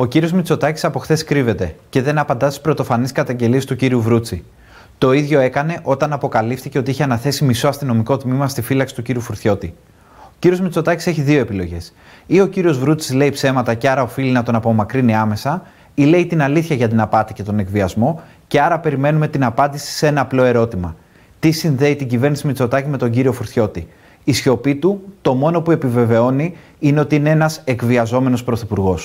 Ο κύριος Μητσοτάκης από χθες κρύβεται και δεν απαντά στις πρωτοφανείς καταγγελίες του κύριου Βρούτσι. Το ίδιο έκανε όταν αποκαλύφθηκε ότι είχε αναθέσει μισό αστυνομικό τμήμα στη φύλαξη του κύριου Φουρτιώτη. Ο κύριος Μητσοτάκης έχει δύο επιλογές. Ή ο κύριος Βρούτσι λέει ψέματα και άρα οφείλει να τον απομακρύνει άμεσα, ή λέει την αλήθεια για την απάτη και τον εκβιασμό και άρα περιμένουμε την απάντηση σε ένα απλό ερώτημα. Τι συνδέει την κυβέρνηση Μητσοτάκη με τον κύριο Φουρτιώτη. Η σιωπή του το μόνο που επιβεβαιώνει είναι ότι είναι ένας εκβιαζόμενος πρωθυπουργός.